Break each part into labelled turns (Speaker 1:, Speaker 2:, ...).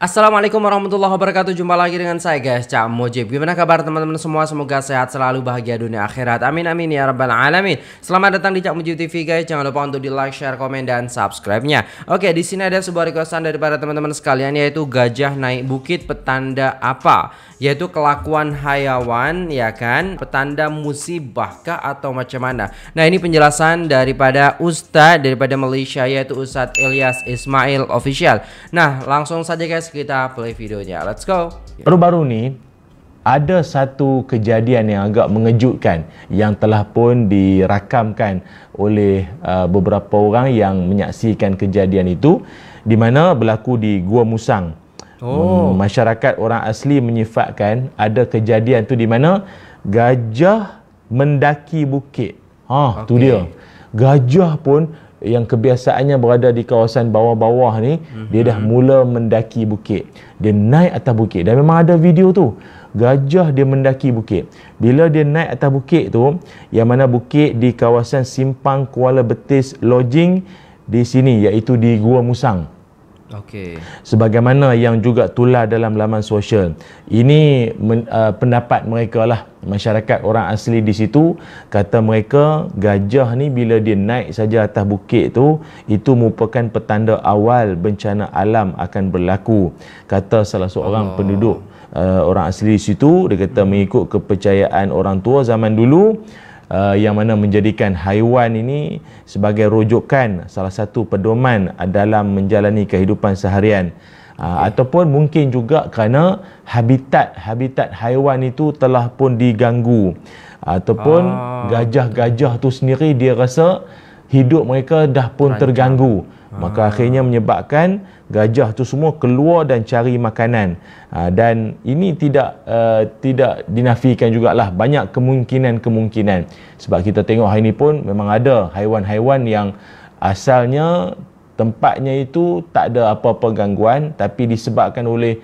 Speaker 1: Assalamualaikum warahmatullahi wabarakatuh Jumpa lagi dengan saya guys Cak Mojib Gimana kabar teman-teman semua Semoga sehat selalu bahagia dunia akhirat Amin amin ya rabbal alamin Selamat datang di Cak Mojib TV guys Jangan lupa untuk di like, share, komen, dan subscribe-nya Oke di sini ada sebuah requestan daripada teman-teman sekalian Yaitu gajah naik bukit petanda apa Yaitu kelakuan hayawan ya kan Petanda musibah kah atau macam mana Nah ini penjelasan daripada Ustadz daripada Malaysia Yaitu Ustadz Ilyas Ismail Official Nah langsung saja guys kita play videonya. Let's go.
Speaker 2: Baru-baru ni ada satu kejadian yang agak mengejutkan yang telah pun dirakamkan oleh uh, beberapa orang yang menyaksikan kejadian itu di mana berlaku di Gua Musang. Oh, hmm, masyarakat orang asli menyifatkan ada kejadian tu di mana gajah mendaki bukit. Ha, okay. tu dia. Gajah pun yang kebiasaannya berada di kawasan bawah-bawah ni mm-hmm. dia dah mhm. mula mendaki bukit dia naik atas bukit dan memang ada video tu gajah dia mendaki bukit bila dia naik atas bukit tu yang mana bukit di kawasan simpang Kuala Betis lodging di sini iaitu di Gua Musang Okey. Sebagaimana yang juga tular dalam laman sosial. Ini men, uh, pendapat mereka lah masyarakat orang asli di situ kata mereka gajah ni bila dia naik saja atas bukit tu itu merupakan petanda awal bencana alam akan berlaku. Kata salah seorang oh. penduduk uh, orang asli di situ dia kata hmm. mengikut kepercayaan orang tua zaman dulu Uh, yang mana menjadikan haiwan ini sebagai rujukan salah satu pedoman dalam menjalani kehidupan seharian uh, okay. ataupun mungkin juga kerana habitat-habitat haiwan itu telah pun diganggu ataupun ah. gajah-gajah tu sendiri dia rasa hidup mereka dah pun Rancang. terganggu maka akhirnya menyebabkan gajah tu semua keluar dan cari makanan ha, dan ini tidak uh, tidak dinafikan jugalah banyak kemungkinan-kemungkinan sebab kita tengok hari ini pun memang ada haiwan-haiwan yang asalnya tempatnya itu tak ada apa-apa gangguan tapi disebabkan oleh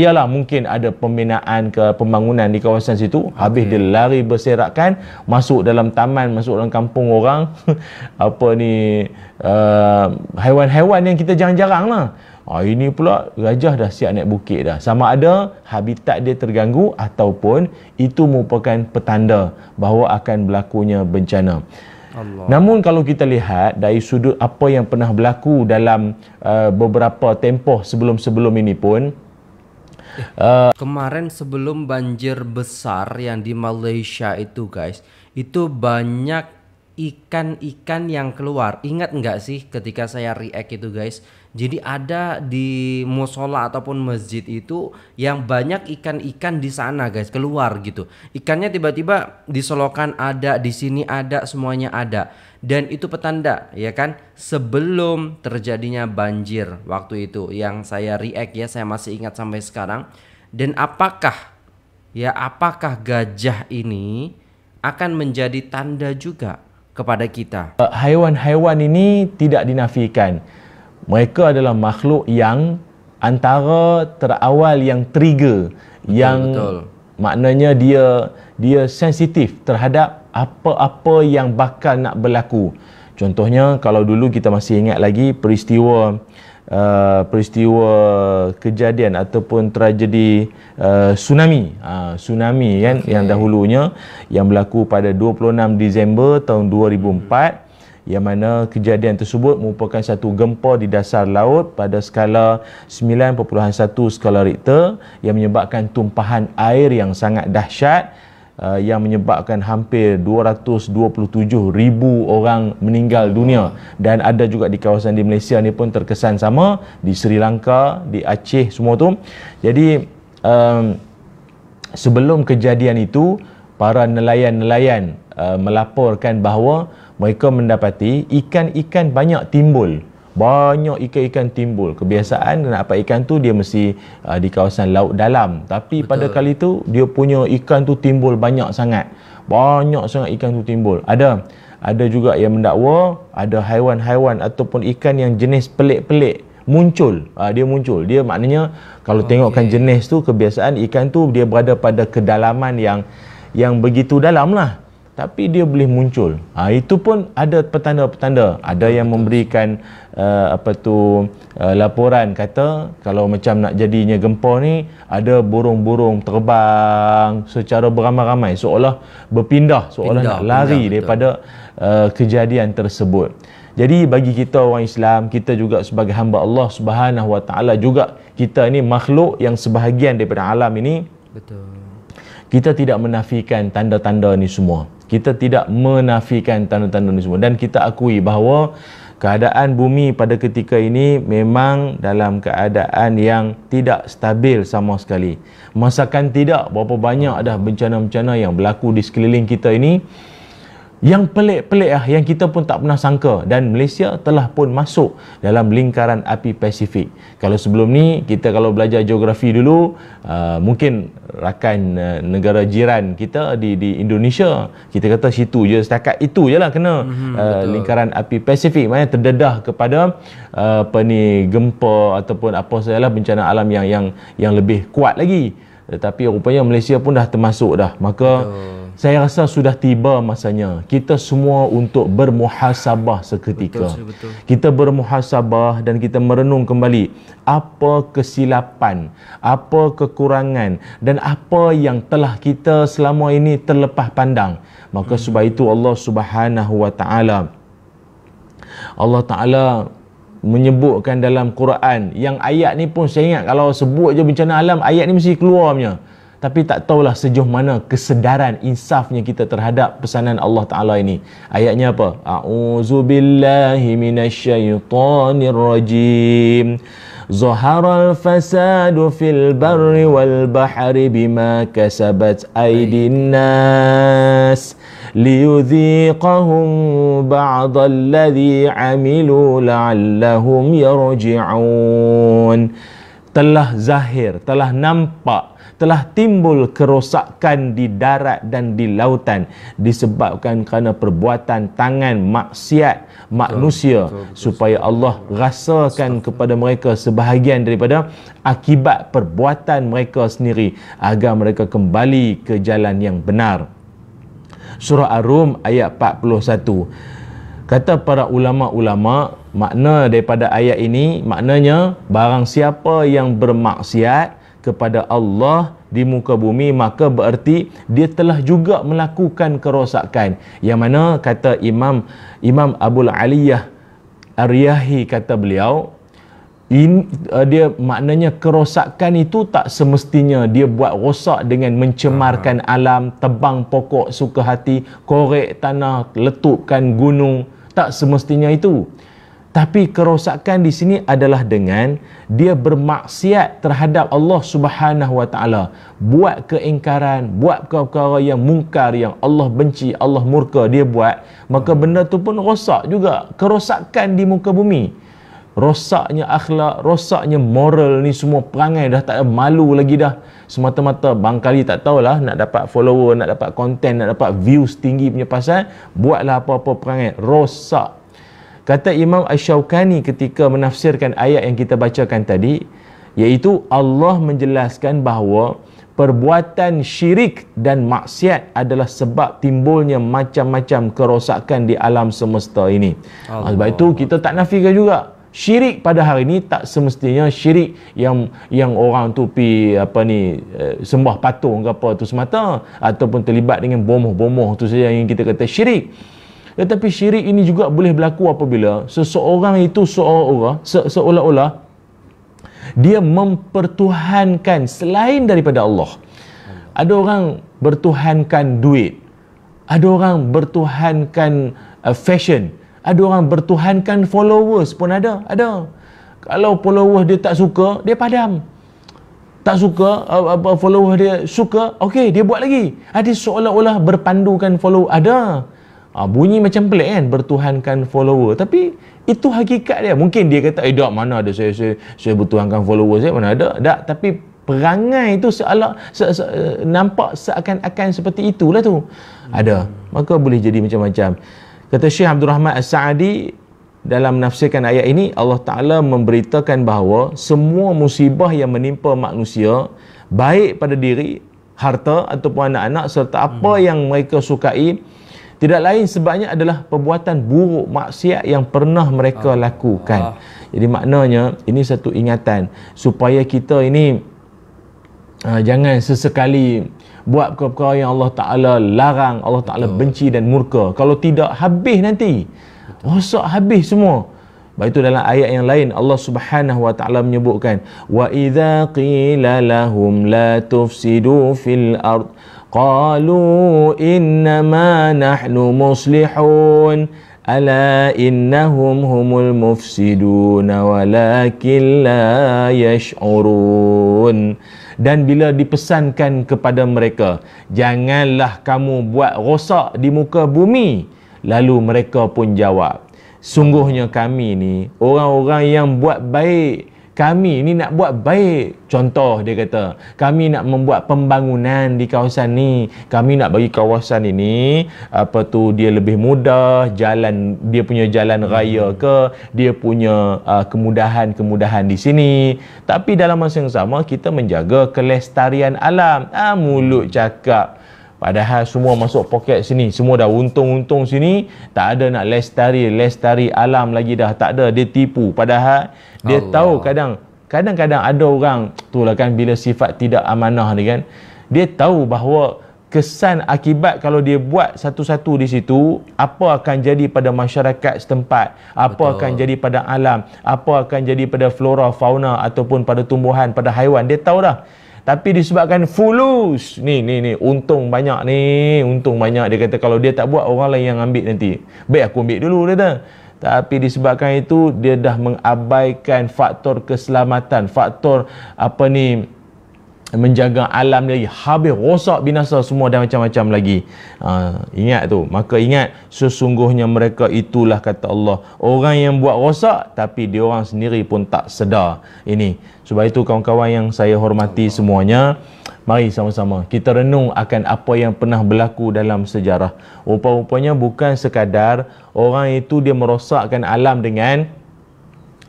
Speaker 2: ialah mungkin ada pembinaan ke pembangunan di kawasan situ okay. habis dia lari berserakan masuk dalam taman masuk dalam kampung orang apa ni uh, haiwan-haiwan yang kita jarang-jarang lah Ha, ini pula gajah dah siap naik bukit dah. Sama ada habitat dia terganggu ataupun itu merupakan petanda bahawa akan berlakunya bencana.
Speaker 1: Allah. Namun
Speaker 2: kalau kita lihat dari sudut apa yang pernah berlaku dalam uh, beberapa tempoh sebelum-sebelum ini pun,
Speaker 1: Uh, Kemarin sebelum banjir besar yang di Malaysia itu guys, itu banyak ikan-ikan yang keluar. Ingat nggak sih ketika saya react itu guys? Jadi ada di musola ataupun masjid itu yang banyak ikan-ikan di sana guys keluar gitu. Ikannya tiba-tiba diselokan ada, di sini ada, semuanya ada dan itu petanda ya kan sebelum terjadinya banjir waktu itu yang saya react ya saya masih ingat sampai sekarang dan apakah ya apakah gajah ini akan menjadi tanda juga kepada kita eh, haiwan-haiwan
Speaker 2: ini tidak dinafikan mereka adalah makhluk yang antara terawal yang trigger betul, yang betul. maknanya dia dia sensitif terhadap apa-apa yang bakal nak berlaku. Contohnya kalau dulu kita masih ingat lagi peristiwa uh, peristiwa kejadian ataupun tragedi uh, tsunami, uh, tsunami kan okay. yang dahulunya yang berlaku pada 26 Disember tahun 2004 hmm. yang mana kejadian tersebut merupakan satu gempa di dasar laut pada skala 9.1 skala Richter yang menyebabkan tumpahan air yang sangat dahsyat Uh, yang menyebabkan hampir 227 ribu orang meninggal dunia dan ada juga di kawasan di Malaysia ni pun terkesan sama di Sri Lanka, di Aceh semua tu jadi um, sebelum kejadian itu para nelayan-nelayan uh, melaporkan bahawa mereka mendapati ikan-ikan banyak timbul banyak ikan-ikan timbul kebiasaan nak dapat ikan tu dia mesti uh, di kawasan laut dalam tapi Betul. pada kali tu dia punya ikan tu timbul banyak sangat banyak sangat ikan tu timbul ada ada juga yang mendakwa ada haiwan-haiwan ataupun ikan yang jenis pelik-pelik muncul uh, dia muncul dia maknanya kalau okay. Oh, tengokkan jenis tu kebiasaan ikan tu dia berada pada kedalaman yang yang begitu dalam lah tapi dia boleh muncul. Ha, itu pun ada petanda-petanda. Ada yang memberikan uh, apa tu uh, laporan kata kalau macam nak jadinya gempa ni ada burung-burung terbang secara beramai-ramai seolah berpindah, seolah pindah, nak lari pindah, daripada uh, kejadian tersebut. Jadi bagi kita orang Islam, kita juga sebagai hamba Allah Subhanahu Wa Taala juga kita ni makhluk yang sebahagian daripada alam ini. Betul. Kita tidak menafikan tanda-tanda ni semua kita tidak menafikan tanda-tanda ini semua dan kita akui bahawa keadaan bumi pada ketika ini memang dalam keadaan yang tidak stabil sama sekali. Masakan tidak berapa banyak dah bencana-bencana yang berlaku di sekeliling kita ini yang pelik-pelik lah yang kita pun tak pernah sangka dan Malaysia telah pun masuk dalam lingkaran api Pasifik kalau sebelum ni kita kalau belajar geografi dulu uh, mungkin rakan uh, negara jiran kita di di Indonesia kita kata situ je setakat itu je lah kena mhm, uh, lingkaran api Pasifik maknanya terdedah kepada uh, apa ni gempa ataupun apa sahaja bencana alam yang yang yang lebih kuat lagi tetapi rupanya Malaysia pun dah termasuk dah maka Betul saya rasa sudah tiba masanya kita semua untuk bermuhasabah seketika. Betul, betul. Kita bermuhasabah dan kita merenung kembali apa kesilapan, apa kekurangan dan apa yang telah kita selama ini terlepas pandang. Maka hmm. sebab itu Allah Subhanahu Wa Taala Allah Taala menyebutkan dalam Quran yang ayat ni pun saya ingat kalau sebut je bencana alam ayat ni mesti keluar punya tapi tak tahulah sejauh mana kesedaran insafnya kita terhadap pesanan Allah Taala ini. Ayatnya apa? A'udzubillahi minasyaitonirrajim. Zahara al-fasadu fil barri wal bahri bima kasabat aydin nas liyudhiqahum ba'dalladhi 'amilu la'allahum yarji'un. Telah zahir, telah nampak telah timbul kerosakan di darat dan di lautan disebabkan kerana perbuatan tangan maksiat manusia betul, betul, betul, supaya Allah rasakan kepada mereka sebahagian daripada akibat perbuatan mereka sendiri agar mereka kembali ke jalan yang benar surah ar-rum ayat 41 Kata para ulama-ulama, makna daripada ayat ini maknanya barang siapa yang bermaksiat kepada Allah di muka bumi maka bererti dia telah juga melakukan kerosakan yang mana kata Imam Imam Abdul Aliyah Aryahi kata beliau in, eh, dia maknanya kerosakan itu tak semestinya dia buat rosak dengan mencemarkan Aha. alam tebang pokok suka hati korek tanah letupkan gunung tak semestinya itu tapi kerosakan di sini adalah dengan dia bermaksiat terhadap Allah Subhanahu Wa Taala. Buat keingkaran, buat perkara-perkara yang mungkar yang Allah benci, Allah murka dia buat, maka benda tu pun rosak juga. Kerosakan di muka bumi. Rosaknya akhlak, rosaknya moral ni semua perangai dah tak ada malu lagi dah. Semata-mata bangkali kali tak tahulah nak dapat follower, nak dapat konten, nak dapat views tinggi punya pasal, buatlah apa-apa perangai. Rosak kata Imam Ash-Shawqani ketika menafsirkan ayat yang kita bacakan tadi iaitu Allah menjelaskan bahawa perbuatan syirik dan maksiat adalah sebab timbulnya macam-macam kerosakan di alam semesta ini ah, Allah. sebab itu kita tak nafikan juga syirik pada hari ini tak semestinya syirik yang yang orang tu pi apa ni eh, sembah patung ke apa tu semata ataupun terlibat dengan bomoh-bomoh tu saja yang kita kata syirik tetapi syirik ini juga boleh berlaku apabila seseorang itu seorang se- seolah-olah dia mempertuhankan selain daripada Allah. Ada orang bertuhankan duit. Ada orang bertuhankan uh, fashion. Ada orang bertuhankan followers pun ada. Ada. Kalau followers dia tak suka, dia padam. Tak suka, uh, apa, followers dia suka, okey, dia buat lagi. Ada seolah-olah berpandukan follow. Ada. Uh, bunyi macam pelik kan bertuhankan follower tapi itu hakikat dia mungkin dia kata eh dak mana ada saya saya saya bertuhankan follower saya mana ada tak. tapi perangai itu seala se, se, nampak seakan-akan seperti itulah tu hmm. ada maka boleh jadi macam-macam kata Syekh Abdul Rahman As-Sa'di dalam menafsirkan ayat ini Allah Taala memberitakan bahawa semua musibah yang menimpa manusia baik pada diri harta ataupun anak-anak serta apa hmm. yang mereka sukai tidak lain sebabnya adalah perbuatan buruk maksiat yang pernah mereka ah. lakukan. Ah. Jadi maknanya ini satu ingatan supaya kita ini uh, jangan sesekali buat perkara-perkara yang Allah Taala larang, Allah Taala benci dan murka. Kalau tidak habis nanti. Rosak habis semua. Baik itu dalam ayat yang lain Allah Subhanahu wa taala menyebutkan wa idza qila lahum la tufsidu fil ard قالوا إنما نحن مصلحون ألا إنهم هم المفسدون ولكن لا يشعرون dan bila dipesankan kepada mereka janganlah kamu buat rosak di muka bumi lalu mereka pun jawab sungguhnya kami ni orang-orang yang buat baik kami ni nak buat baik contoh dia kata kami nak membuat pembangunan di kawasan ni kami nak bagi kawasan ini apa tu dia lebih mudah jalan dia punya jalan raya hmm. ke dia punya uh, kemudahan-kemudahan di sini tapi dalam masa yang sama kita menjaga kelestarian alam ah mulut cakap Padahal semua masuk poket sini, semua dah untung-untung sini, tak ada nak lestari, lestari alam lagi dah tak ada, dia tipu. Padahal dia tahu kadang kadang-kadang ada orang itulah kan bila sifat tidak amanah ni kan, dia tahu bahawa kesan akibat kalau dia buat satu-satu di situ apa akan jadi pada masyarakat setempat apa Betul. akan jadi pada alam apa akan jadi pada flora fauna ataupun pada tumbuhan pada haiwan dia tahu dah tapi disebabkan fulus ni ni ni untung banyak ni untung banyak dia kata kalau dia tak buat orang lain yang ambil nanti baik aku ambil dulu dia kata tapi disebabkan itu dia dah mengabaikan faktor keselamatan faktor apa ni menjaga alam lagi, habis rosak binasa semua dan macam-macam lagi ha, ingat tu maka ingat sesungguhnya mereka itulah kata Allah orang yang buat rosak tapi dia orang sendiri pun tak sedar ini sebab itu kawan-kawan yang saya hormati semuanya mari sama-sama kita renung akan apa yang pernah berlaku dalam sejarah rupa-rupanya bukan sekadar orang itu dia merosakkan alam dengan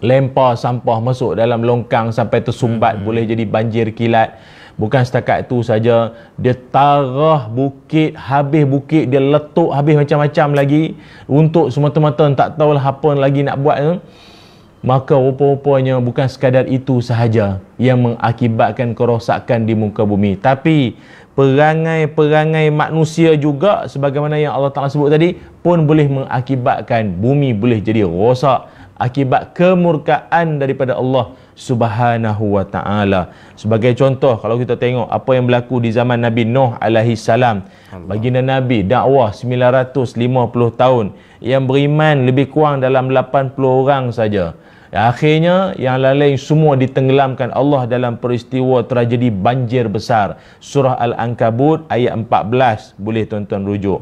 Speaker 2: lempar sampah masuk dalam longkang sampai tersumbat hmm. boleh jadi banjir kilat bukan setakat itu saja dia tarah bukit habis bukit dia letup habis macam-macam lagi untuk semata-mata tak tahulah apa lagi nak buat tu eh. maka rupa-rupanya bukan sekadar itu sahaja yang mengakibatkan kerosakan di muka bumi tapi perangai-perangai manusia juga sebagaimana yang Allah Ta'ala sebut tadi pun boleh mengakibatkan bumi boleh jadi rosak akibat kemurkaan daripada Allah Subhanahu wa taala. Sebagai contoh kalau kita tengok apa yang berlaku di zaman Nabi Nuh alaihi salam. Baginda Nabi dakwah 950 tahun yang beriman lebih kurang dalam 80 orang saja. Akhirnya yang lain semua ditenggelamkan Allah dalam peristiwa tragedi banjir besar. Surah Al-Ankabut ayat 14 boleh tuan-tuan rujuk.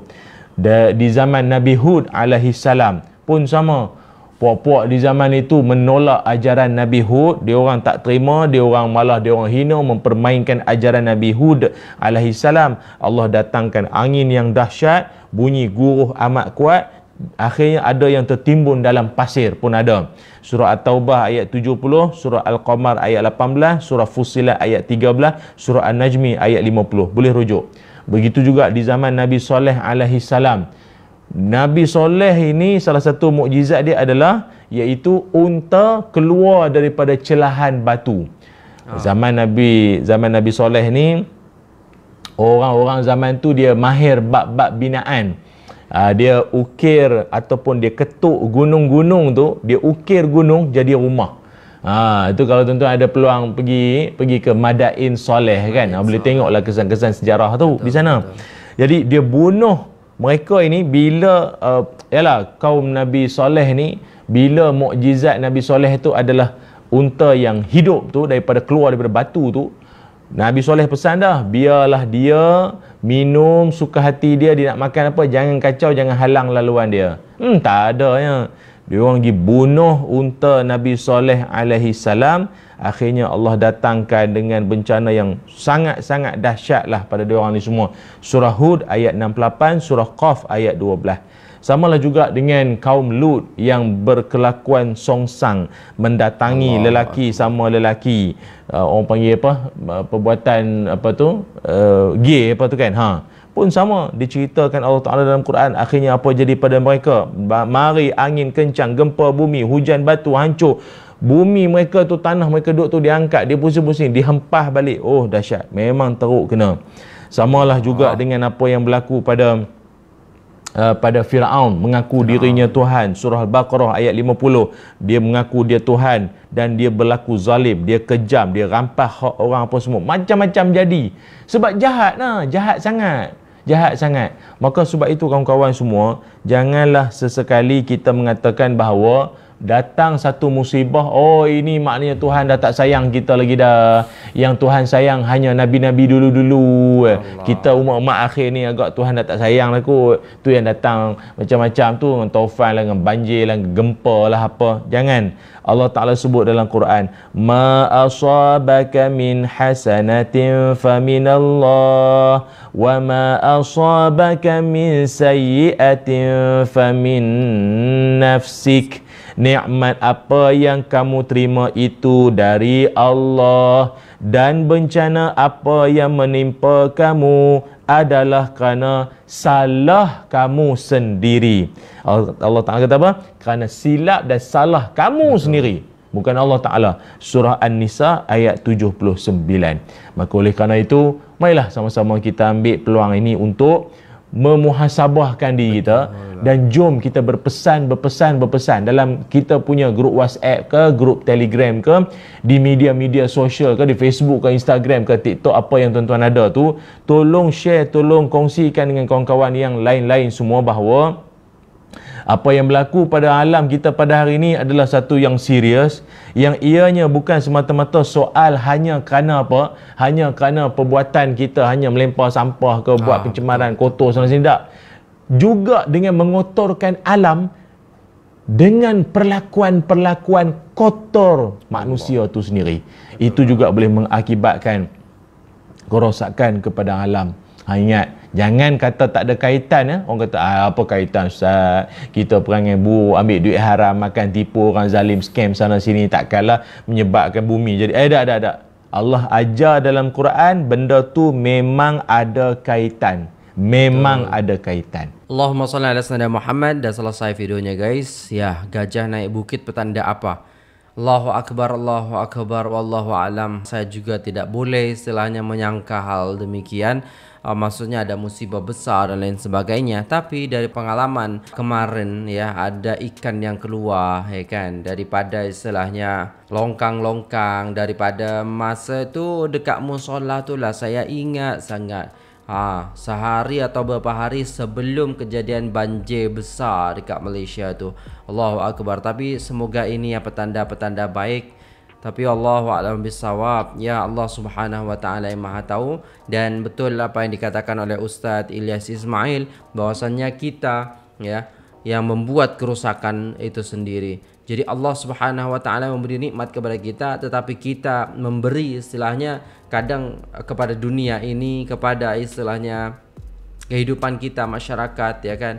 Speaker 2: Di zaman Nabi Hud alaihi salam pun sama puak-puak di zaman itu menolak ajaran Nabi Hud, dia orang tak terima, dia orang malah dia orang hina mempermainkan ajaran Nabi Hud alaihi salam. Allah datangkan angin yang dahsyat, bunyi guruh amat kuat, akhirnya ada yang tertimbun dalam pasir pun ada. Surah At-Taubah ayat 70, surah Al-Qamar ayat 18, surah Fusilat ayat 13, surah An-Najmi ayat 50. Boleh rujuk. Begitu juga di zaman Nabi Saleh alaihi salam. Nabi Soleh ini salah satu mukjizat dia adalah iaitu unta keluar daripada celahan batu. Ha. Zaman Nabi zaman Nabi Soleh ni orang-orang zaman tu dia mahir bab-bab binaan. Uh, dia ukir ataupun dia ketuk gunung-gunung tu, dia ukir gunung jadi rumah. Ha, itu kalau tuan-tuan ada peluang pergi pergi ke Madain Soleh kan. Madain Boleh tengoklah kesan-kesan sejarah tu betul, di sana. Betul. Jadi dia bunuh mereka ini bila ialah uh, kaum Nabi Saleh ni bila mukjizat Nabi Saleh tu adalah unta yang hidup tu daripada keluar daripada batu tu Nabi Saleh pesan dah biarlah dia minum suka hati dia dia nak makan apa jangan kacau jangan halang laluan dia hmm tak ada ya dia orang pergi bunuh unta Nabi Saleh alaihi salam Akhirnya Allah datangkan dengan bencana yang sangat-sangat dahsyatlah pada diorang ni semua. Surah Hud ayat 68, Surah Qaf ayat 12. Samalah juga dengan kaum Lut yang berkelakuan songsang mendatangi Allah lelaki Allah. sama lelaki uh, orang panggil apa uh, perbuatan apa tu uh, gay apa tu kan ha pun sama diceritakan Allah Taala dalam Quran akhirnya apa jadi pada mereka mari angin kencang gempa bumi hujan batu hancur bumi mereka tu tanah mereka duduk tu diangkat dia pusing-pusing dihempah balik oh dahsyat memang teruk kena samalah juga ha. dengan apa yang berlaku pada uh, pada Firaun mengaku ha. dirinya Tuhan surah Al-Baqarah ayat 50 dia mengaku dia Tuhan dan dia berlaku zalim dia kejam dia rampas hak orang apa semua macam-macam jadi sebab jahat nah jahat sangat jahat sangat maka sebab itu kawan-kawan semua janganlah sesekali kita mengatakan bahawa Datang satu musibah, oh ini maknanya Tuhan dah tak sayang kita lagi dah. Yang Tuhan sayang hanya Nabi-Nabi dulu-dulu. Kita umat-umat akhir ni agak Tuhan dah tak sayang lah kot. Tu yang datang macam-macam tu, dengan taufan lah, dengan banjir lah, gempa lah apa. Jangan. Allah Ta'ala sebut dalam Quran, Ma asabaka min hasanatin fa min Allah, wa ma asabaka min sayyiatin fa min nafsik nikmat apa yang kamu terima itu dari Allah dan bencana apa yang menimpa kamu adalah kerana salah kamu sendiri. Allah Taala kata apa? Kerana silap dan salah kamu Betul. sendiri. Bukan Allah Ta'ala. Surah An-Nisa ayat 79. Maka oleh kerana itu, marilah sama-sama kita ambil peluang ini untuk memuhasabahkan diri kita dan jom kita berpesan berpesan berpesan dalam kita punya grup WhatsApp ke grup Telegram ke di media-media sosial ke di Facebook ke Instagram ke TikTok apa yang tuan-tuan ada tu tolong share tolong kongsikan dengan kawan-kawan yang lain-lain semua bahawa apa yang berlaku pada alam kita pada hari ini adalah satu yang serius yang ianya bukan semata-mata soal hanya kerana apa hanya kerana perbuatan kita hanya melempar sampah ke buat ha, pencemaran kotor sana sini tak juga dengan mengotorkan alam dengan perlakuan-perlakuan kotor manusia itu sendiri itu juga boleh mengakibatkan kerosakan kepada alam ha, ingat hmm. Jangan kata tak ada kaitan ya. Orang kata ah, apa kaitan ustaz? Kita perangai buruk, ambil duit haram, makan tipu orang zalim, scam sana sini tak kalah menyebabkan bumi jadi eh dah dah dah. Allah ajar dalam Quran benda tu memang ada kaitan. Memang Betul. ada kaitan.
Speaker 1: Allahumma salli ala sayyidina Muhammad dan selesai videonya guys. Ya, gajah naik bukit petanda apa? Allahu Akbar, Allahu Akbar, Wallahu Alam. Saya juga tidak boleh istilahnya menyangka hal demikian uh, maksudnya ada musibah besar dan lain sebagainya tapi dari pengalaman kemarin ya ada ikan yang keluar ya kan daripada istilahnya longkang-longkang daripada masa itu dekat musola tu lah saya ingat sangat Ha, sehari atau beberapa hari sebelum kejadian banjir besar dekat Malaysia tu Allahu Akbar Tapi semoga ini ya petanda-petanda baik tapi Allah wa'alam bisawab Ya Allah subhanahu wa ta'ala yang maha tahu Dan betul apa yang dikatakan oleh Ustaz Ilyas Ismail bahwasanya kita ya yang membuat kerusakan itu sendiri Jadi Allah subhanahu wa ta'ala memberi nikmat kepada kita Tetapi kita memberi istilahnya kadang kepada dunia ini Kepada istilahnya kehidupan kita masyarakat ya kan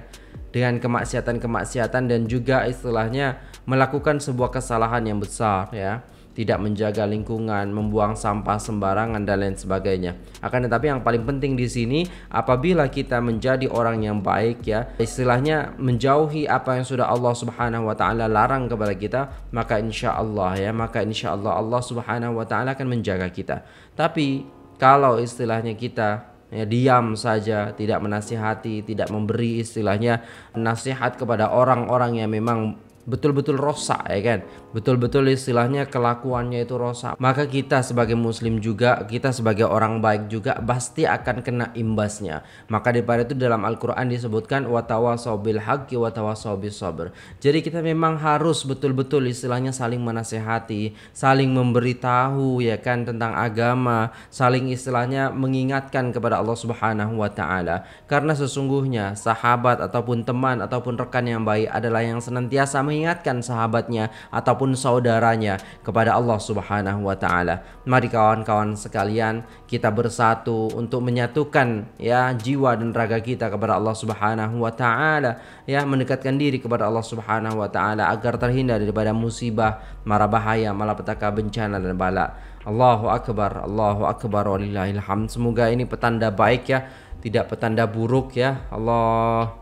Speaker 1: dengan kemaksiatan-kemaksiatan dan juga istilahnya melakukan sebuah kesalahan yang besar ya. tidak menjaga lingkungan, membuang sampah sembarangan dan lain sebagainya. Akan tetapi yang paling penting di sini apabila kita menjadi orang yang baik ya, istilahnya menjauhi apa yang sudah Allah Subhanahu wa taala larang kepada kita, maka insya Allah ya, maka insya Allah Allah Subhanahu wa taala akan menjaga kita. Tapi kalau istilahnya kita ya, diam saja, tidak menasihati, tidak memberi istilahnya nasihat kepada orang-orang yang memang betul-betul rosak ya kan betul-betul istilahnya kelakuannya itu rosak maka kita sebagai muslim juga kita sebagai orang baik juga pasti akan kena imbasnya maka daripada itu dalam Al-Quran disebutkan watawasobil haqqi watawasobil sabr. jadi kita memang harus betul-betul istilahnya saling menasehati saling memberitahu ya kan tentang agama saling istilahnya mengingatkan kepada Allah subhanahu wa ta'ala karena sesungguhnya sahabat ataupun teman ataupun rekan yang baik adalah yang senantiasa mengingatkan sahabatnya ataupun saudaranya kepada Allah Subhanahu wa taala. Mari kawan-kawan sekalian, kita bersatu untuk menyatukan ya jiwa dan raga kita kepada Allah Subhanahu wa taala ya mendekatkan diri kepada Allah Subhanahu wa taala agar terhindar daripada musibah, mara bahaya, malapetaka bencana dan bala. Allahu akbar, Allahu akbar walillahilhamd. Semoga ini petanda baik ya, tidak petanda buruk ya. Allah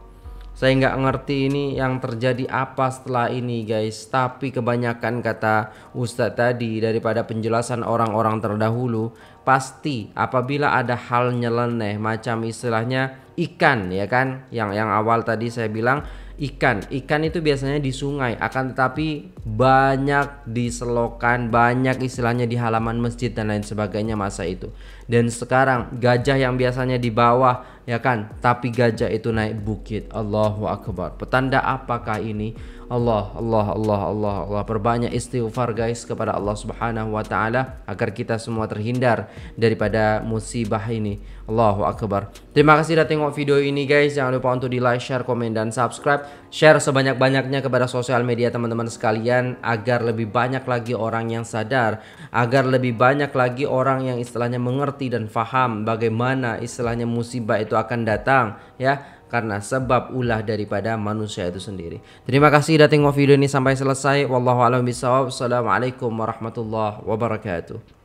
Speaker 1: Saya nggak ngerti ini yang terjadi apa setelah ini guys Tapi kebanyakan kata Ustadz tadi daripada penjelasan orang-orang terdahulu Pasti apabila ada hal nyeleneh macam istilahnya ikan ya kan Yang yang awal tadi saya bilang ikan Ikan itu biasanya di sungai akan tetapi banyak diselokan Banyak istilahnya di halaman masjid dan lain sebagainya masa itu dan sekarang gajah yang biasanya di bawah ya kan tapi gajah itu naik bukit Allahu akbar petanda apakah ini Allah Allah Allah Allah Allah perbanyak istighfar guys kepada Allah Subhanahu wa taala agar kita semua terhindar daripada musibah ini Allahu akbar terima kasih sudah tengok video ini guys jangan lupa untuk di like share komen dan subscribe Share sebanyak-banyaknya kepada sosial media teman-teman sekalian agar lebih banyak lagi orang yang sadar, agar lebih banyak lagi orang yang istilahnya mengerti dan paham bagaimana istilahnya musibah itu akan datang ya karena sebab ulah daripada manusia itu sendiri. Terima kasih datang tengok video ini sampai selesai. Wallahu a'lam bishawab. Assalamualaikum warahmatullahi wabarakatuh.